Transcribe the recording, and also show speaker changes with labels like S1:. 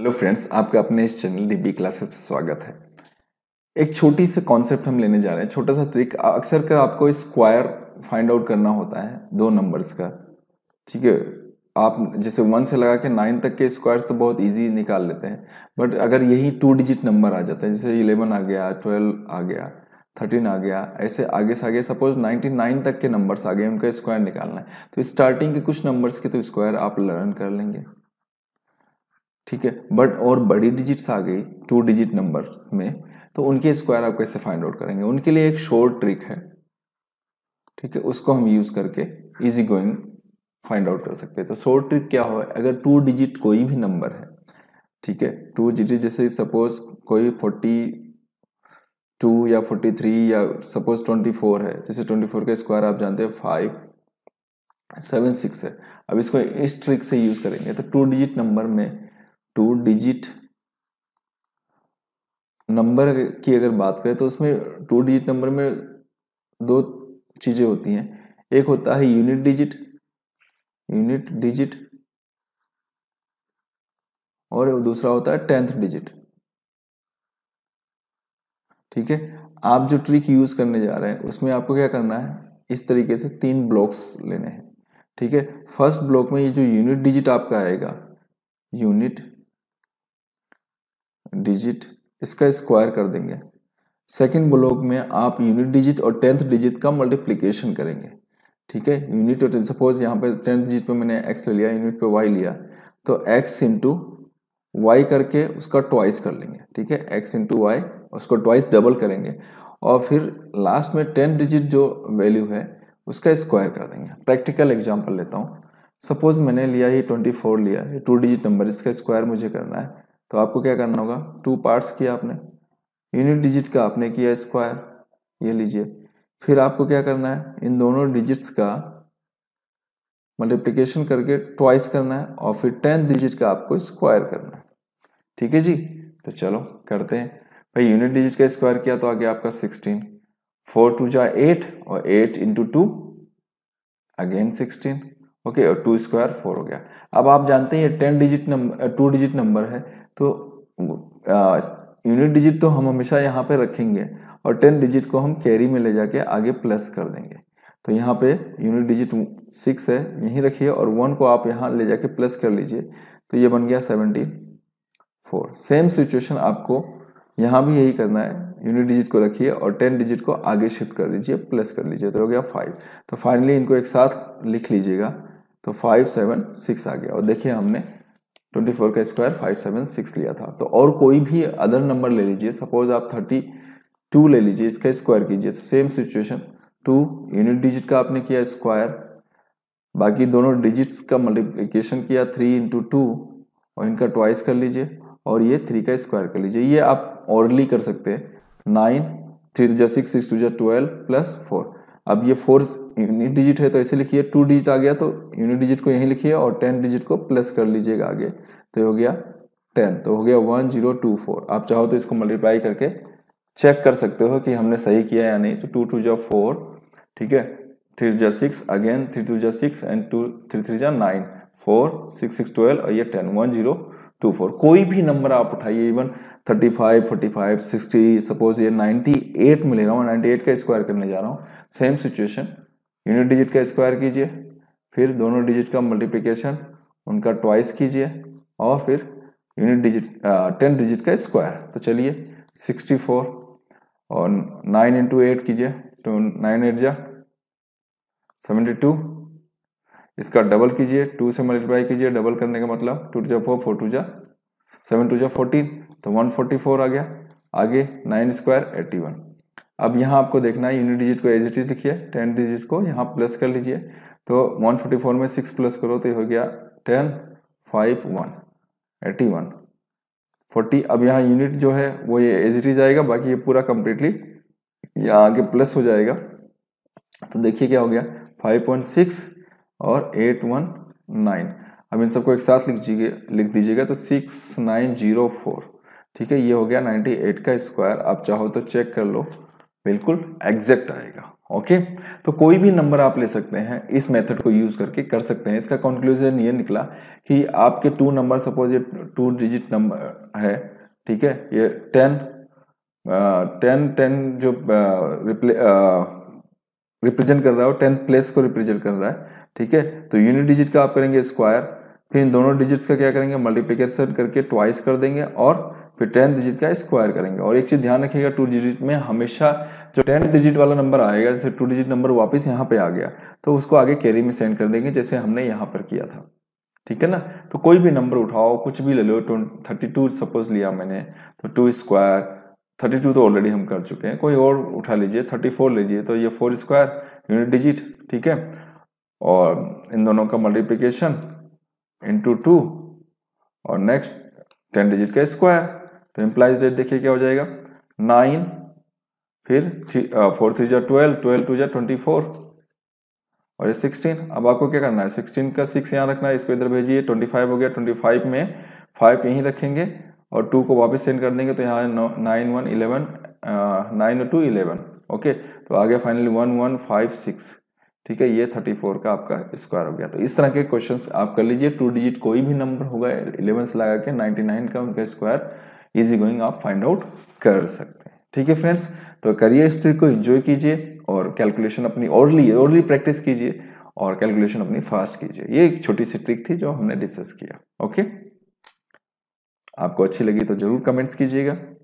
S1: hello friends आपका अपने इस चैनल डी बी क्लासेस से स्वागत है एक छोटी सी कॉन्सेप्ट हम लेने जा रहे हैं छोटा सा ट्रिक अक्सर कर आपको स्क्वायर फाइंड आउट करना होता है दो नंबर्स का ठीक है आप जैसे वन से लगा के नाइन तक के स्क्वायर्स तो बहुत इजी निकाल लेते हैं बट अगर यही टू डिजिट नंबर आ जाता है जैसे इलेवन आ गया ट्वेल्व आ गया थर्टीन आ गया ऐसे आगे से आगे सपोज नाइन्टी नाइन तक के नंबर्स आ गए उनका स्क्वायर निकालना है तो स्टार्टिंग के कुछ नंबर्स के तो स्क्वायर आप लर्न कर लेंगे ठीक है बट और बड़ी डिजिट्स आ गई टू डिजिट नंबर में तो उनके स्क्वायर आप कैसे फाइंड आउट करेंगे उनके लिए एक शॉर्ट ट्रिक है ठीक है उसको हम यूज़ करके इजी गोइंग फाइंड आउट कर सकते हैं तो शॉर्ट ट्रिक क्या हो अगर टू डिजिट कोई भी नंबर है ठीक है टू डिजिट जैसे सपोज कोई फोर्टी टू या फोर्टी थ्री या सपोज ट्वेंटी फोर है जैसे ट्वेंटी फोर का स्क्वायर आप जानते हैं फाइव सेवन सिक्स है अब इसको इस ट्रिक से यूज़ करेंगे तो टू डिजिट नंबर में टू डिजिट नंबर की अगर बात करें तो उसमें टू डिजिट नंबर में दो चीज़ें होती हैं एक होता है यूनिट डिजिट यूनिट डिजिट और दूसरा होता है टेंथ डिजिट ठीक है आप जो ट्रिक यूज करने जा रहे हैं उसमें आपको क्या करना है इस तरीके से तीन ब्लॉक्स लेने हैं ठीक है फर्स्ट ब्लॉक में ये जो यूनिट डिजिट आपका आएगा यूनिट डिजिट इसका स्क्वायर कर देंगे सेकंड ब्लॉक में आप यूनिट डिजिट और टेंथ डिजिट का मल्टीप्लिकेशन करेंगे ठीक है यूनिट और सपोज यहाँ पे टेंथ डिजिट पे मैंने एक्स ले लिया यूनिट पे वाई लिया तो एक्स इंटू वाई करके उसका ट्वाइस कर लेंगे ठीक है एक्स इंटू वाई उसको ट्वाइस डबल करेंगे और फिर लास्ट में टेंथ डिजिट जो वैल्यू है उसका स्क्वायर कर देंगे प्रैक्टिकल एग्जाम्पल लेता हूँ सपोज मैंने लिया ये ट्वेंटी फोर लिया टू डिजिट नंबर इसका स्क्वायर मुझे करना है तो आपको क्या करना होगा टू पार्ट्स किया आपने यूनिट डिजिट का आपने किया स्क्वायर ये लीजिए फिर आपको क्या करना है इन दोनों डिजिट्स का मल्टीप्लिकेशन करके ट्वाइस करना है और फिर टेंथ डिजिट का आपको स्क्वायर करना है ठीक है जी तो चलो करते हैं भाई यूनिट डिजिट का स्क्वायर किया तो आ गया आपका सिक्सटीन फोर टू जा एट और eight into two again sixteen okay और टू स्क्वायर फोर हो गया अब आप जानते हैं ये ten digit number two digit number है तो यूनिट डिजिट तो हम हमेशा यहाँ पे रखेंगे और टेन डिजिट को हम कैरी में ले जाके आगे प्लस कर देंगे तो यहाँ पे यूनिट डिजिट सिक्स है यहीं रखिए और वन को आप यहाँ ले जाके प्लस कर लीजिए तो ये बन गया सेवनटीन फोर सेम सिचुएशन आपको यहाँ भी यही करना है यूनिट डिजिट को रखिए और टेन डिजिट को आगे शिफ्ट कर दीजिए प्लस कर लीजिए तो हो गया फाइव तो फाइनली इनको एक साथ लिख लीजिएगा तो फाइव सेवन सिक्स आ गया और देखिए हमने ट्वेंटी फोर का स्क्वायर फाइव सेवन सिक्स लिया था तो और कोई भी अदर नंबर ले लीजिए सपोज आप थर्टी टू ले लीजिए इसका स्क्वायर कीजिए same situation two unit digit का आपने किया स्क्वायर बाकी दोनों डिजिट्स का मल्टीप्लीकेशन किया थ्री इंटू टू और इनका ट्वाइस कर लीजिए और ये थ्री का स्क्वायर कर लीजिए ये आप ऑर्डली कर सकते हैं नाइन थ्री टू जै सिक्स सिक्स टू जै ट्वेल्व प्लस फोर अब ये फोर्स यूनिट डिजिट है तो ऐसे लिखिए टू डिजिट आ गया तो यूनिट डिजिट को यहीं लिखिए और टेन डिजिट को प्लस कर लीजिएगा आगे तो हो गया टेन तो हो गया वन जीरो टू फोर आप चाहो तो इसको मल्टीप्लाई करके चेक कर सकते हो कि हमने सही किया या नहीं तो टू टू जो फोर ठीक है थ्री जो सिक्स अगेन थ्री टू जो six and two three three जो nine four six six twelve और ये ten one zero two four कोई भी नंबर आप उठाइए even thirty five forty five sixty suppose ये नाइन्टी एट में ले रहा हूँ नाइन्टी एट का स्क्वायर करने जा रहा हूँ सेम सिचुएशन यूनिट डिजिट का स्क्वायर कीजिए फिर दोनों डिजिट का मल्टीप्लिकेशन उनका ट्वाइस कीजिए और फिर यूनिट डिजिट टेन डिजिट का स्क्वायर तो चलिए सिक्सटी फोर और नाइन इंटू एट कीजिए तो नाइन एट जा सेवेंटी टू इसका डबल कीजिए टू से मल्टीप्लाई कीजिए डबल करने का मतलब टू टू जा फोर फोर टू जा सेवन टू जा फोर्टीन तो वन फोर्टी फोर आ गया आगे नाइन स्क्वायर एट्टी वन अब यहाँ आपको देखना है यूनिट डिजिट को एज इट इज लिखिए टेन डिजिट को यहाँ प्लस कर लीजिए तो 144 में सिक्स प्लस करो तो ये हो गया ten five one eighty one forty अब यहाँ यूनिट जो है वो ये एज इट इज आएगा बाकी ये पूरा कम्प्लीटली यहाँ आगे प्लस हो जाएगा तो देखिए क्या हो गया फाइव पॉइंट सिक्स और एट वन नाइन अब इन सबको एक साथ लिख दीजिए लिख दीजिएगा तो सिक्स नाइन जीरो फोर ठीक है ये हो गया नाइन्टी एट का स्क्वायर आप चाहो तो चेक कर लो बिल्कुल एग्जैक्ट आएगा ओके तो कोई भी नंबर आप ले सकते हैं इस मेथड को यूज़ करके कर सकते हैं इसका कंक्लूजन ये निकला कि आपके टू नंबर सपोज ये टू डिजिट नंबर है ठीक है ये टेन टेन टेन जो रिप्रेजेंट कर रहा है टेंथ प्लेस को रिप्रेजेंट कर रहा है ठीक है तो यूनिट डिजिट का आप करेंगे स्क्वायर फिर इन दोनों डिजिट्स का क्या करेंगे मल्टीप्लीकेशन करके ट्वाइस कर देंगे और फिर टेंथ डिजिट का स्क्वायर करेंगे और एक चीज़ ध्यान रखिएगा टू डिजिट में हमेशा जो टेंथ डिजिट वाला नंबर आएगा जैसे टू डिजिट नंबर वापस यहाँ पे आ गया तो उसको आगे कैरी में सेंड कर देंगे जैसे हमने यहाँ पर किया था ठीक है ना तो कोई भी नंबर उठाओ कुछ भी ले लो थर्टी टू सपोज लिया मैंने तो टू स्क्वायर थर्टी टू तो ऑलरेडी हम कर चुके हैं कोई और उठा लीजिए थर्टी फोर लीजिए तो ये फोर स्क्वायर यूनिट डिजिट ठीक है और इन दोनों का मल्टीप्लिकेशन इंटू टू और नेक्स्ट टेन डिजिट का स्क्वायर तो इम्प्लाइज डेट देखिए क्या हो जाएगा नाइन फिर थ्री फोर थ्री जै ट्वेल्व ट्वेल्व टू जै ट्वेंटी फोर और ये सिक्सटीन अब आपको क्या करना है सिक्सटीन का सिक्स यहाँ रखना है इसको इधर भेजिए ट्वेंटी फाइव हो गया ट्वेंटी फाइव में फाइव यहीं रखेंगे और टू को वापस सेंड कर देंगे तो यहाँ nine one eleven nine two eleven okay तो आ गया finally one one five six ठीक है ये थर्टी फोर का आपका स्क्वायर हो गया तो इस तरह के क्वेश्चन आप कर लीजिए टू डिजिट कोई भी नंबर होगा इलेवन से लगा के नाइन्टी नाइन का उनका स्क्वायर इजी गोइंग आप फाइंड आउट कर सकते हैं ठीक है फ्रेंड्स तो करियर हिस्ट्री को एंजॉय कीजिए और कैलकुलेशन अपनी ओरली ओरली प्रैक्टिस कीजिए और कैलकुलेशन अपनी फास्ट कीजिए ये एक छोटी सी ट्रिक थी जो हमने डिस्कस किया ओके आपको अच्छी लगी तो जरूर कमेंट्स कीजिएगा